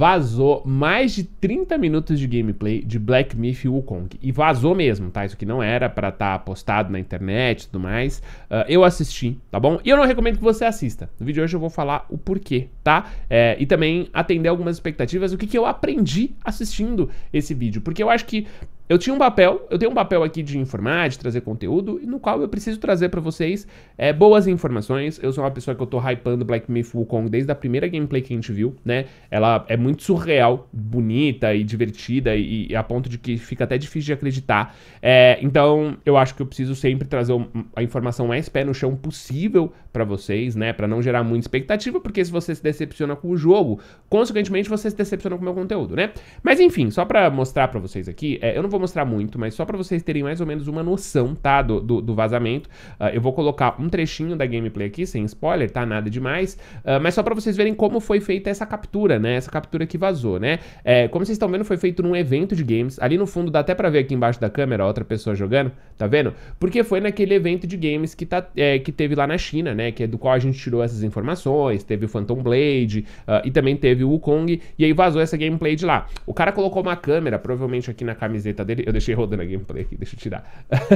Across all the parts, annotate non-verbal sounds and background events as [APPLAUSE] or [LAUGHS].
vazou mais de 30 minutos de gameplay de Black Myth Wukong. E vazou mesmo, tá? Isso aqui não era para estar tá postado na internet e tudo mais. Uh, eu assisti, tá bom? E eu não recomendo que você assista. No vídeo de hoje eu vou falar o porquê, tá? É, e também atender algumas expectativas, o que, que eu aprendi assistindo esse vídeo. Porque eu acho que eu tinha um papel, eu tenho um papel aqui de informar, de trazer conteúdo, no qual eu preciso trazer para vocês é, boas informações. Eu sou uma pessoa que eu tô hypando Black Myth Wukong desde a primeira gameplay que a gente viu, né? Ela é muito surreal, bonita e divertida, e, e a ponto de que fica até difícil de acreditar. É, então, eu acho que eu preciso sempre trazer a informação mais pé no chão possível para vocês, né? Para não gerar muita expectativa, porque se você se decepciona com o jogo, consequentemente você se decepciona com o meu conteúdo, né? Mas enfim, só para mostrar para vocês aqui, é, eu não vou vou mostrar muito, mas só para vocês terem mais ou menos uma noção, tá? Do, do, do vazamento. Uh, eu vou colocar um trechinho da gameplay aqui, sem spoiler, tá? Nada demais. Uh, mas só para vocês verem como foi feita essa captura, né? Essa captura que vazou, né? É, como vocês estão vendo, foi feito num evento de games. Ali no fundo dá até pra ver aqui embaixo da câmera outra pessoa jogando, tá vendo? Porque foi naquele evento de games que, tá, é, que teve lá na China, né? Que é do qual a gente tirou essas informações. Teve o Phantom Blade uh, e também teve o Wukong. E aí vazou essa gameplay de lá. O cara colocou uma câmera, provavelmente aqui na camiseta dele. Eu deixei rodando a gameplay aqui, deixa eu tirar.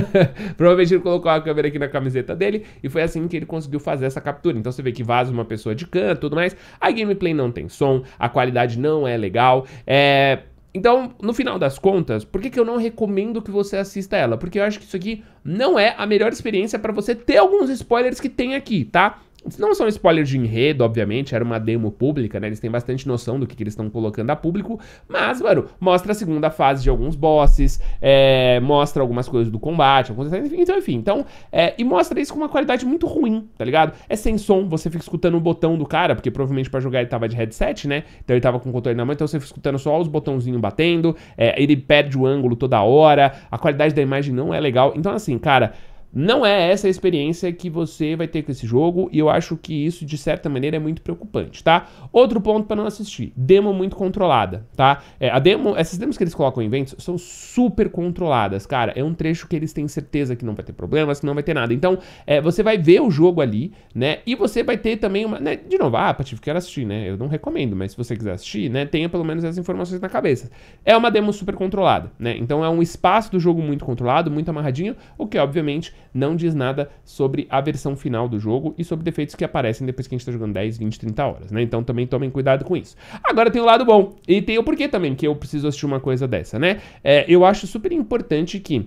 [LAUGHS] Provavelmente ele colocou a câmera aqui na camiseta dele e foi assim que ele conseguiu fazer essa captura. Então você vê que vaza uma pessoa de canto e tudo mais. A gameplay não tem som, a qualidade não é legal. É... Então, no final das contas, por que, que eu não recomendo que você assista ela? Porque eu acho que isso aqui não é a melhor experiência para você ter alguns spoilers que tem aqui, tá? Não são spoilers de enredo, obviamente, era uma demo pública, né? Eles têm bastante noção do que, que eles estão colocando a público, mas, mano, mostra a segunda fase de alguns bosses, é, mostra algumas coisas do combate, algumas... então, enfim, então, é, e mostra isso com uma qualidade muito ruim, tá ligado? É sem som, você fica escutando o botão do cara, porque provavelmente para jogar ele tava de headset, né? Então ele tava com o controle na mão, então você fica escutando só os botãozinhos batendo, é, ele perde o ângulo toda hora, a qualidade da imagem não é legal, então, assim, cara não é essa a experiência que você vai ter com esse jogo, e eu acho que isso, de certa maneira, é muito preocupante, tá? Outro ponto para não assistir, demo muito controlada, tá? É, a demo, essas demos que eles colocam em eventos são super controladas, cara. É um trecho que eles têm certeza que não vai ter problemas, que não vai ter nada. Então, é, você vai ver o jogo ali, né? E você vai ter também uma. Né, de novo, ah, Patife, quero assistir, né? Eu não recomendo, mas se você quiser assistir, né, tenha pelo menos essas informações na cabeça. É uma demo super controlada, né? Então é um espaço do jogo muito controlado, muito amarradinho, o que obviamente não diz nada sobre a versão final do jogo e sobre defeitos que aparecem depois que a gente está jogando 10, 20, 30 horas, né? Então também tomem cuidado com isso. Agora tem o lado bom, e tem o porquê também que eu preciso assistir uma coisa dessa, né? É, eu acho super importante que,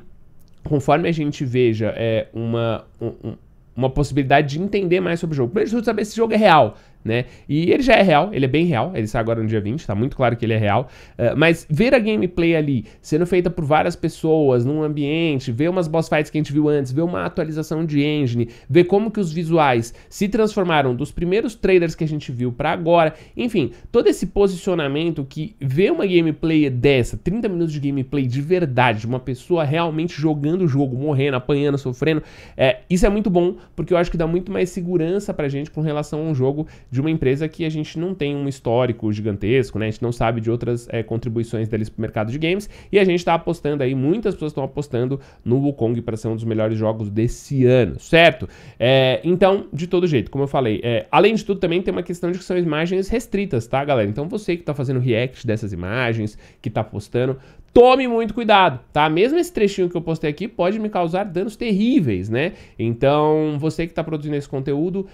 conforme a gente veja é, uma. Um, uma possibilidade de entender mais sobre o jogo. Primeiro de saber se o jogo é real né? E ele já é real, ele é bem real, ele sai agora no dia 20, tá muito claro que ele é real. Uh, mas ver a gameplay ali sendo feita por várias pessoas, num ambiente, ver umas boss fights que a gente viu antes, ver uma atualização de engine, ver como que os visuais se transformaram dos primeiros trailers que a gente viu para agora, enfim, todo esse posicionamento que ver uma gameplay dessa, 30 minutos de gameplay de verdade, de uma pessoa realmente jogando o jogo, morrendo, apanhando, sofrendo, é, isso é muito bom, porque eu acho que dá muito mais segurança pra gente com relação a um jogo de de uma empresa que a gente não tem um histórico gigantesco, né? A gente não sabe de outras é, contribuições deles para o mercado de games e a gente está apostando aí, muitas pessoas estão apostando no Wukong para ser um dos melhores jogos desse ano, certo? É, então, de todo jeito, como eu falei, é, além de tudo também tem uma questão de que são imagens restritas, tá, galera? Então você que está fazendo react dessas imagens, que está postando, tome muito cuidado, tá? Mesmo esse trechinho que eu postei aqui pode me causar danos terríveis, né? Então, você que está produzindo esse conteúdo,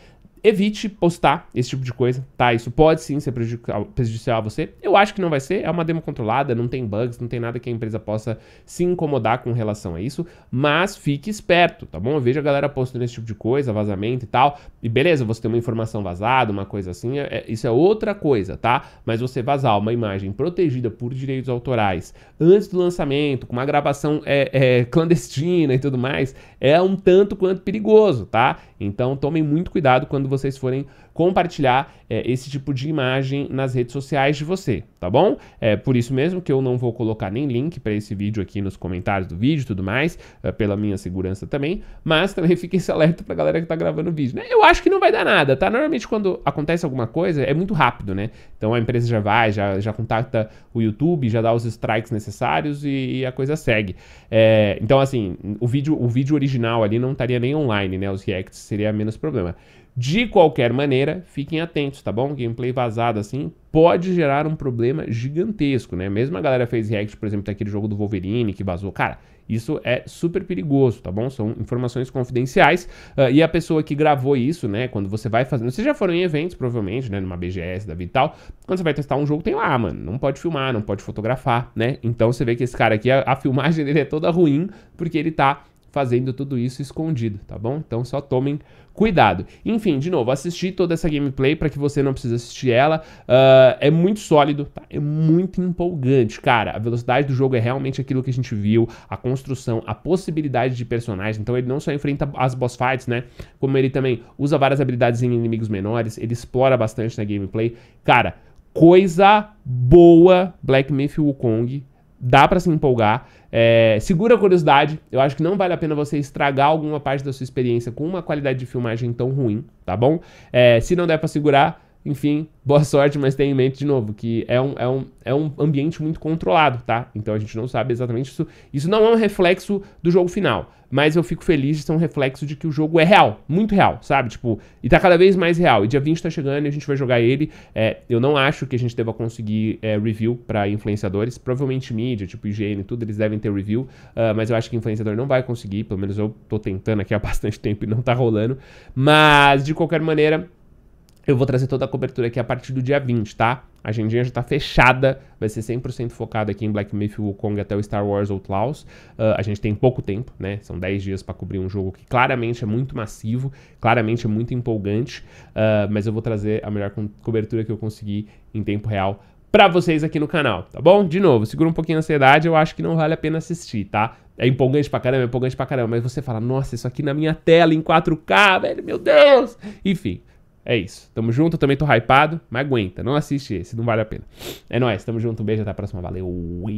evite postar esse tipo de coisa, tá? Isso pode sim ser prejudicial a você. Eu acho que não vai ser, é uma demo controlada, não tem bugs, não tem nada que a empresa possa se incomodar com relação a isso, mas fique esperto, tá bom? Eu vejo a galera postando esse tipo de coisa, vazamento e tal, e beleza, você tem uma informação vazada, uma coisa assim, é, é, isso é outra coisa, tá? Mas você vazar uma imagem protegida por direitos autorais antes do lançamento, com uma gravação é, é, clandestina e tudo mais, é um tanto quanto perigoso, tá? Então tomem muito cuidado quando vocês forem compartilhar é, esse tipo de imagem nas redes sociais de você, tá bom? É por isso mesmo que eu não vou colocar nem link para esse vídeo aqui nos comentários do vídeo e tudo mais, é, pela minha segurança também, mas também [LAUGHS] fiquem alerta pra galera que tá gravando o vídeo, né? Eu acho que não vai dar nada, tá? Normalmente quando acontece alguma coisa é muito rápido, né? Então a empresa já vai, já, já contacta o YouTube, já dá os strikes necessários e, e a coisa segue. É, então assim, o vídeo, o vídeo original ali não estaria nem online, né? Os reacts seria menos problema. De qualquer maneira, fiquem atentos, tá bom? Gameplay vazado assim pode gerar um problema gigantesco, né? Mesmo a galera fez react, por exemplo, daquele jogo do Wolverine que vazou. Cara, isso é super perigoso, tá bom? São informações confidenciais. Uh, e a pessoa que gravou isso, né? Quando você vai fazendo. Vocês já foram em eventos, provavelmente, né? Numa BGS da vida e tal. Quando você vai testar um jogo, tem lá, mano. Não pode filmar, não pode fotografar, né? Então você vê que esse cara aqui, a, a filmagem [LAUGHS] dele é toda ruim, porque ele tá fazendo tudo isso escondido, tá bom? Então só tomem cuidado. Enfim, de novo, assisti toda essa gameplay para que você não precise assistir ela. Uh, é muito sólido, tá? é muito empolgante, cara. A velocidade do jogo é realmente aquilo que a gente viu, a construção, a possibilidade de personagens. Então ele não só enfrenta as boss fights, né? Como ele também usa várias habilidades em inimigos menores, ele explora bastante na gameplay. Cara, coisa boa Black Myth Wukong dá para se empolgar. É, segura a curiosidade, eu acho que não vale a pena você estragar alguma parte da sua experiência com uma qualidade de filmagem tão ruim, tá bom? É, se não der para segurar, enfim, boa sorte, mas tenha em mente de novo que é um, é, um, é um ambiente muito controlado, tá? Então a gente não sabe exatamente isso. Isso não é um reflexo do jogo final, mas eu fico feliz de ser um reflexo de que o jogo é real, muito real, sabe? Tipo, e tá cada vez mais real. E dia 20 tá chegando e a gente vai jogar ele. É, eu não acho que a gente deva conseguir é, review para influenciadores, provavelmente mídia, tipo IGN e tudo, eles devem ter review, uh, mas eu acho que influenciador não vai conseguir, pelo menos eu tô tentando aqui há [LAUGHS] bastante tempo e não tá rolando. Mas de qualquer maneira, eu vou trazer toda a cobertura aqui a partir do dia 20, tá? A agendinha já tá fechada, vai ser 100% focada aqui em Black Myth, Wukong até o Star Wars Outlaws. Uh, a gente tem pouco tempo, né? São 10 dias para cobrir um jogo que claramente é muito massivo, claramente é muito empolgante, uh, mas eu vou trazer a melhor co cobertura que eu consegui em tempo real para vocês aqui no canal, tá bom? De novo, segura um pouquinho a ansiedade, eu acho que não vale a pena assistir, tá? É empolgante pra caramba, é empolgante pra caramba, mas você fala, nossa, isso aqui na minha tela em 4K, velho, meu Deus! Enfim, é isso. Tamo junto, também tô hypado, mas aguenta, não assiste esse, não vale a pena. É nóis, tamo junto, um beijo, até a próxima, valeu!